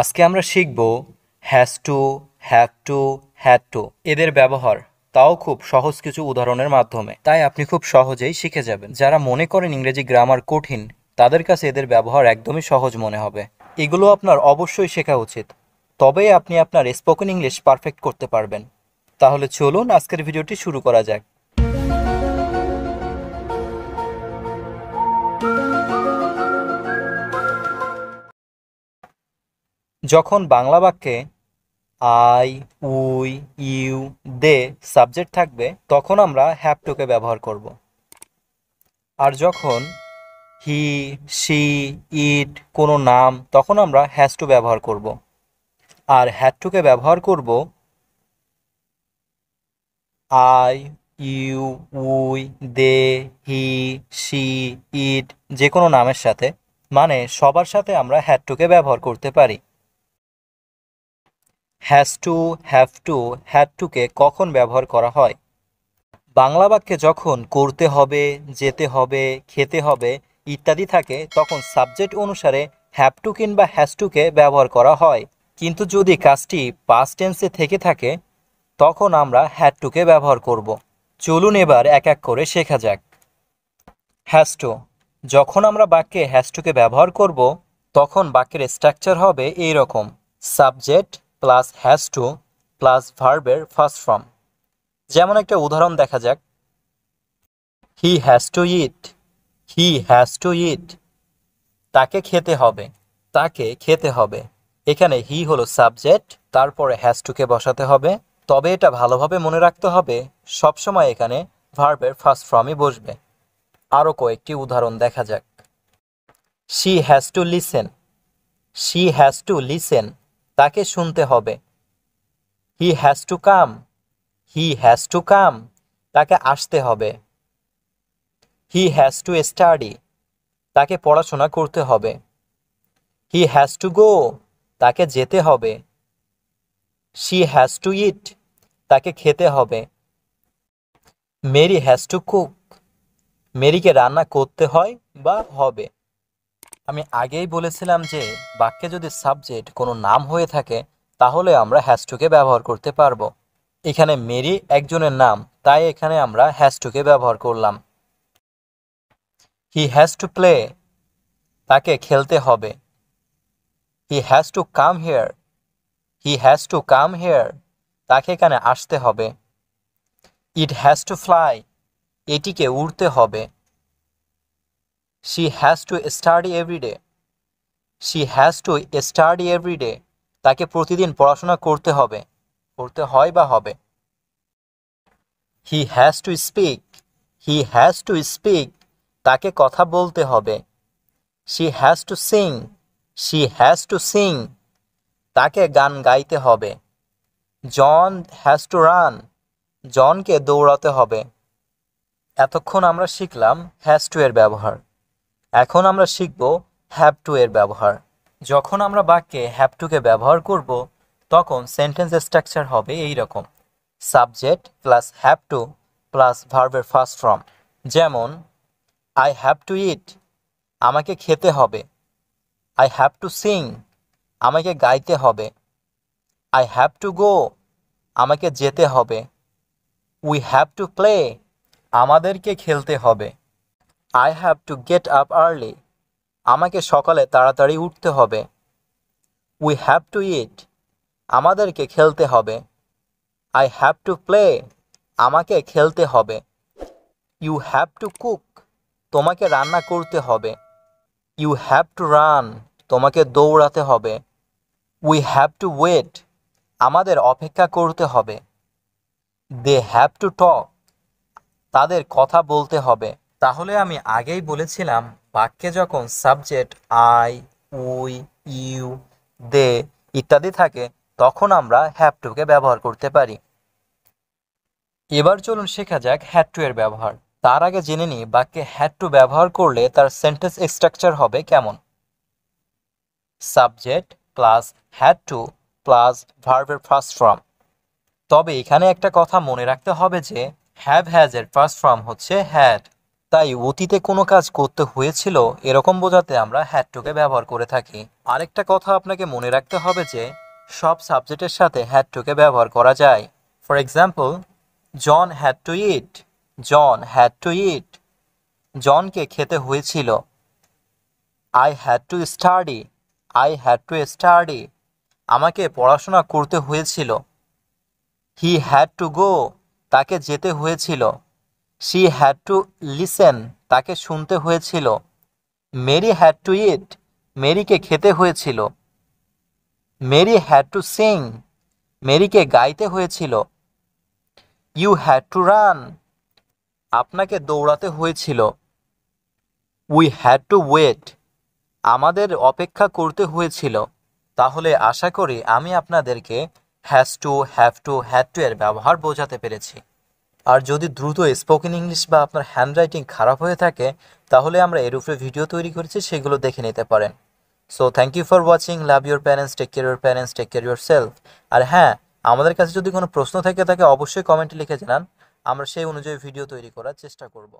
আজকে আমরা শিখব has to have to had to এদের ব্যবহার তাও খুব সহজ কিছু উদাহরণের মাধ্যমে তাই আপনি খুব সহজেই শিখে যাবেন যারা মনে করেন ইংরেজি গ্রামার কঠিন তাদের কাছে এদের ব্যবহার একদমই সহজ মনে হবে এগুলো আপনার অবশ্যই শেখা উচিত তবেই আপনি আপনার স্পোকেন ইংলিশ পারফেক্ট করতে পারবেন তাহলে চলুন আজকের ভিডিওটি শুরু করা যাক যখন বাংলা বাক্যে I we you they subject থাকবে তখন আমরা হ্যাপ টুকে ব্যবহার করব আর যখন হি সি ইট কোনো নাম তখন আমরা হ্যাজ টু ব্যবহার করব আর হ্যাট টুকে ব্যবহার করব I you we they he she it যে কোনো নামের সাথে মানে সবার সাথে আমরা হ্যাট টুকে ব্যবহার করতে পারি has to have to had টুকে কখন ব্যবহার করা হয় বাংলা বাক্যে যখন করতে হবে যেতে হবে খেতে হবে ইত্যাদি থাকে তখন সাবজেক্ট অনুসারে হ্যাভ টু কিংবা হ্যাজ টুকে ব্যবহার করা হয় কিন্তু যদি কাজটি পাস্ট টেন্সে থেকে থাকে তখন আমরা হ্যাড টুকে ব্যবহার করব চলুন এবার এক এক করে শেখা যাক হ্যাজ টু যখন আমরা বাক্যে হ্যাজ টুকে ব্যবহার করব তখন বাক্যের স্ট্রাকচার হবে এই রকম subject plus has to plus ভার্বের ফার্স্ট ফর্ম যেমন একটা উদাহরণ দেখা যাক he has to eat he has to eat তাকে খেতে হবে তাকে খেতে হবে এখানে হি হলো সাবজেক্ট তারপরে হ্যাজ টুকে বসাতে হবে তবে এটা ভালোভাবে মনে রাখতে হবে সবসময় এখানে ভার্বের ফার্স্ট ফর্মই বসবে আরও কয়েকটি উদাহরণ দেখা যাক she has to listen she has to listen তাকে শুনতে হবে he has to come he has to come তাকে আসতে হবে হি হ্যাজ টু স্টাডি তাকে পড়াশোনা করতে হবে হি হ্যাজ টু গো তাকে যেতে হবে শি হ্যাজ টু ইট তাকে খেতে হবে মেরি হ্যাজ টু কুক মেরিকে রান্না করতে হয় বা হবে আমি আগেই বলেছিলাম যে বাক্যে যদি সাবজেক্ট কোনো নাম হয়ে থাকে তাহলে আমরা হ্যাস্টুকে ব্যবহার করতে পারবো এখানে মেরি একজনের নাম তাই এখানে আমরা হ্যাস্টুকে ব্যবহার করলাম হি হ্যাজ টু প্লে তাকে খেলতে হবে he has to come here he has to come here তাকে এখানে আসতে হবে ইট হ্যাজ টু ফ্লাই এটিকে উড়তে হবে she has to study every day she has to study every day তাকে প্রতিদিন পড়াশোনা করতে হবে করতে হয় বা হবে he has to speak he has to speak তাকে কথা বলতে হবে she has to sing she has to sing তাকে গান গাইতে হবে জন হ্যাজ টু রান জনকে দৌড়াতে হবে এতক্ষণ আমরা শিখলাম হ্যাজ টু এর ব্যবহার এখন আমরা শিখব হ্যাভ টু এর ব্যবহার যখন আমরা বাক্যে হ্যাভ টুকে ব্যবহার করব তখন সেন্টেন্স স্ট্রাকচার হবে এই রকম subject plus have to plus ভার্বের ফার্স্ট ফর্ম যেমন আই হ্যাভ টু ইট আমাকে খেতে হবে আই হ্যাভ টু সিং আমাকে গাইতে হবে আই হ্যাভ টু গো আমাকে যেতে হবে উই হ্যাভ টু প্লে আমাদেরকে খেলতে হবে I have to get up early আমাকে সকালে তাড়াতাড়ি উঠতে হবে উই হ্যাভ টু ইট আমাদেরকে খেলতে হবে আই হ্যাভ টু প্লে আমাকে খেলতে হবে ইউ হ্যাভ টু কুক তোমাকে রান্না করতে হবে ইউ হ্যাভ টু রান তোমাকে দৌড়াতে হবে উই হ্যাভ টু ওয়েট আমাদের অপেক্ষা করতে হবে দে হ্যাভ টু টক তাদের কথা বলতে হবে তাহলে আমি আগেই বলেছিলাম বাক্যে যখন subject I we you they ইত্যাদি থাকে তখন আমরা হ্যাপ টুকে ব্যবহার করতে পারি এবার চলুন শেখা যাক হ্যাড টু এর ব্যবহার তার আগে জেনে নিই বাক্যে হ্যাড টু ব্যবহার করলে তার সেন্টেন্স স্ট্রাকচার হবে কেমন subject plus had to plus ভার্ভের ফার্স্ট ফর্ম তবে এখানে একটা কথা মনে রাখতে হবে যে হ্যাভ হ্যাজ এর ফার্স্ট ফর্ম হচ্ছে হ্যাড তাই অতীতে কোনো কাজ করতে হয়েছিল এরকম বোঝাতে আমরা হ্যাডটুকে ব্যবহার করে থাকি আরেকটা কথা আপনাকে মনে রাখতে হবে যে সব সাবজেক্টের সাথে হ্যাডটুকে ব্যবহার করা যায় for example John had to eat John had to eat জনকে খেতে হয়েছিল I had to study I had to study আমাকে পড়াশোনা করতে হয়েছিল হি হ্যাড টু গো তাকে যেতে হয়েছিল শি হ্যাড টু লিসেন তাকে শুনতে হয়েছিল মেরি হ্যাড টু ইট মেরিকে খেতে হয়েছিল মেরি হ্যাড টু সিং মেরিকে গাইতে হয়েছিল ইউ হ্যাড টু রান আপনাকে দৌড়াতে হয়েছিল উই হ্যাড টু ওয়েট আমাদের অপেক্ষা করতে হয়েছিল তাহলে আশা করি আমি আপনাদেরকে has to have to had to এর ব্যবহার বোঝাতে পেরেছি আর যদি দ্রুত স্পোকেন ইংলিশ বা আপনার হ্যান্ডরাইটিং খারাপ হয়ে থাকে তাহলে আমরা এর উপরে ভিডিও তৈরি করেছি সেগুলো দেখে নিতে পারেন so thank you for watching love your parents take care your parents take care yourself আর হ্যাঁ আমাদের কাছে যদি কোনো প্রশ্ন থেকে থাকে অবশ্যই কমেন্টে লিখে জানান আমরা সেই অনুযায়ী ভিডিও তৈরি করার চেষ্টা করব